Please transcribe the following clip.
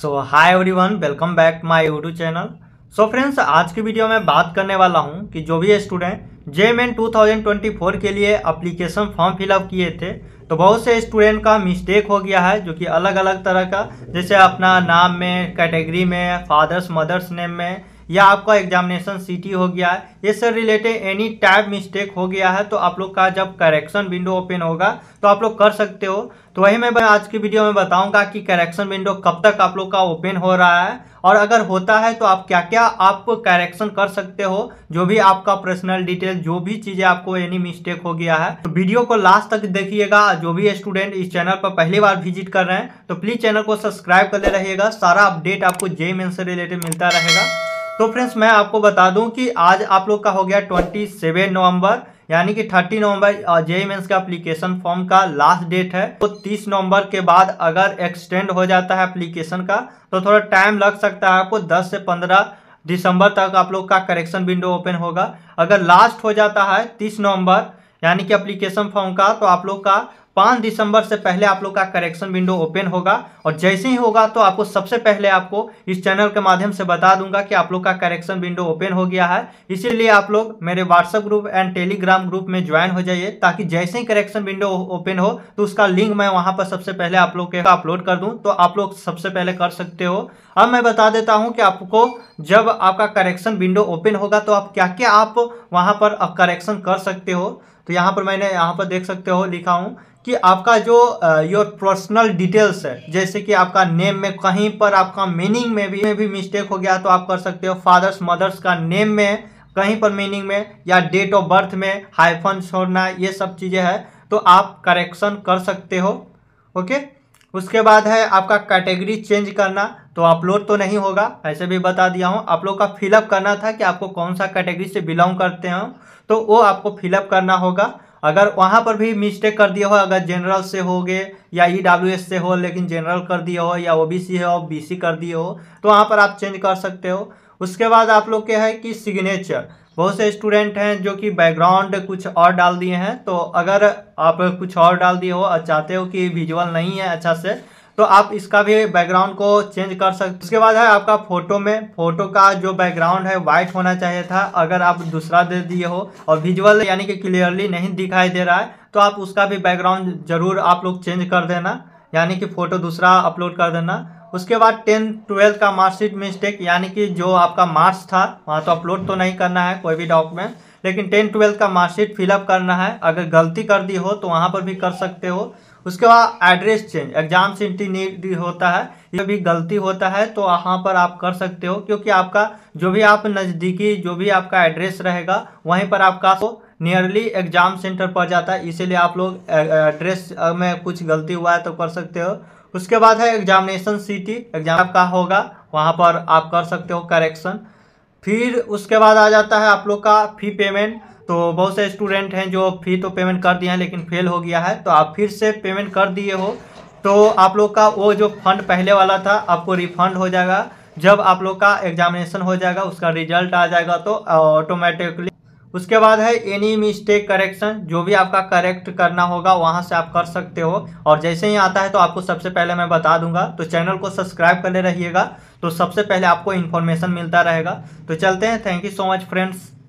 so hi everyone welcome back my YouTube channel so friends आज की video में बात करने वाला हूं कि जो भी स्टूडेंट जे एन टू के लिए अप्लीकेशन फॉर्म फिलअप किए थे तो बहुत से स्टूडेंट का मिस्टेक हो गया है जो कि अलग अलग तरह का जैसे अपना नाम में कैटेगरी में फादर्स मदर्स नेम में या आपका एग्जामिनेशन सीटी हो गया है इससे रिलेटेड एनी टाइप मिस्टेक हो गया है तो आप लोग का जब करेक्शन विंडो ओपन होगा तो आप लोग कर सकते हो तो वही मैं आज की वीडियो में बताऊंगा कि करेक्शन विंडो कब तक आप लोग का ओपन हो रहा है और अगर होता है तो आप क्या क्या आप करेक्शन कर सकते हो जो भी आपका पर्सनल डिटेल जो भी चीज़ें आपको एनी मिस्टेक हो गया है तो वीडियो को लास्ट तक देखिएगा जो भी स्टूडेंट इस चैनल पर पहली बार विजिट कर रहे हैं तो प्लीज़ चैनल को सब्सक्राइब करते रहिएगा सारा अपडेट आपको जे मेन से रिलेटेड मिलता रहेगा तो फ्रेंड्स मैं आपको बता दूं कि आज आप लोग का हो गया 27 नवंबर यानी कि 30 नवंबर जेई मेन्स का एप्लीकेशन फॉर्म का लास्ट डेट है तो 30 नवंबर के बाद अगर एक्सटेंड हो जाता है एप्लीकेशन का तो थोड़ा टाइम लग सकता है आपको 10 से 15 दिसंबर तक आप लोग का करेक्शन विंडो ओपन होगा अगर लास्ट हो जाता है तीस नवम्बर यानी कि अप्लीकेशन फॉर्म का तो आप लोग का पाँच दिसंबर से पहले आप लोग का करेक्शन विंडो ओपन होगा और जैसे ही होगा तो आपको सबसे पहले आपको इस चैनल के माध्यम से बता दूंगा कि आप लोग का करेक्शन विंडो ओपन हो गया है इसीलिए आप लोग मेरे WhatsApp group and Telegram group में ज्वाइन हो जाइए ताकि जैसे ही करेक्शन विंडो ओपन हो तो उसका लिंक मैं वहाँ पर सबसे पहले आप लोग के अपलोड कर दूँ तो आप लोग सबसे पहले कर सकते हो अब मैं बता देता हूँ कि आपको जब आपका करेक्शन विंडो ओपन होगा तो आप क्या क्या आप वहाँ पर करेक्शन कर सकते हो तो यहाँ पर मैंने यहाँ पर देख सकते हो लिखा हूँ कि आपका जो योर पर्सनल डिटेल्स है जैसे कि आपका नेम में कहीं पर आपका मीनिंग में भी में भी मिस्टेक हो गया तो आप कर सकते हो फादर्स मदर्स का नेम में कहीं पर मीनिंग में या डेट ऑफ बर्थ में हाइफन छोड़ना ये सब चीज़ें हैं तो आप करेक्शन कर सकते हो ओके उसके बाद है आपका कैटेगरी चेंज करना तो अपलोड तो नहीं होगा ऐसे भी बता दिया हूँ आप लोग का फिलअप करना था कि आपको कौन सा कैटेगरी से बिलोंग करते हैं तो वो आपको फिलअप करना होगा अगर वहाँ पर भी मिस्टेक कर दिया हो अगर जनरल से हो गए या ई e से हो लेकिन जनरल कर दिया हो या ओ बी हो बी कर दिए हो तो वहाँ पर आप चेंज कर सकते हो उसके बाद आप लोग के है कि सिग्नेचर बहुत से स्टूडेंट हैं जो कि बैकग्राउंड कुछ और डाल दिए हैं तो अगर आप कुछ और डाल दिए हो और चाहते हो कि विजुअल नहीं है अच्छा से तो आप इसका भी बैकग्राउंड को चेंज कर सकते उसके बाद है आपका फोटो में फोटो का जो बैकग्राउंड है वाइट होना चाहिए था अगर आप दूसरा दे दिए हो और विजुअल यानी कि क्लियरली नहीं दिखाई दे रहा है तो आप उसका भी बैकग्राउंड जरूर आप लोग चेंज कर देना यानी कि फ़ोटो दूसरा अपलोड कर देना उसके बाद टेन ट्वेल्थ का मार्कशीट मिस्टेक यानी कि जो आपका मार्क्स था वहाँ तो अपलोड तो नहीं करना है कोई भी डॉक्यूमेंट लेकिन टेन ट्वेल्थ का मार्कशीट फिलअप करना है अगर गलती कर दी हो तो वहाँ पर भी कर सकते हो उसके बाद एड्रेस चेंज एग्जाम सेंटिनरी होता है ये भी गलती होता है तो वहाँ पर आप कर सकते हो क्योंकि आपका जो भी आप नज़दीकी जो भी आपका एड्रेस रहेगा वहीं पर आपका तो नियरली एग्जाम सेंटर पर जाता है इसीलिए आप लोग एड्रेस में कुछ गलती हुआ है तो कर सकते हो उसके बाद है एग्जामिनेशन सिटी एग्जाम आपका होगा वहाँ पर आप कर सकते हो करेक्शन फिर उसके बाद आ जाता है आप लोग का फी पेमेंट तो बहुत से स्टूडेंट हैं जो फी तो पेमेंट कर दिए हैं लेकिन फेल हो गया है तो आप फिर से पेमेंट कर दिए हो तो आप लोग का वो जो फंड पहले वाला था आपको रिफंड हो जाएगा जब आप लोग का एग्जामिनेशन हो जाएगा उसका रिजल्ट आ जाएगा तो ऑटोमेटिकली उसके बाद है एनी मिस्टेक करेक्शन जो भी आपका करेक्ट करना होगा वहाँ से आप कर सकते हो और जैसे ही आता है तो आपको सबसे पहले मैं बता दूंगा तो चैनल को सब्सक्राइब कर ले रहिएगा तो सबसे पहले आपको इन्फॉर्मेशन मिलता रहेगा तो चलते हैं thank you so much friends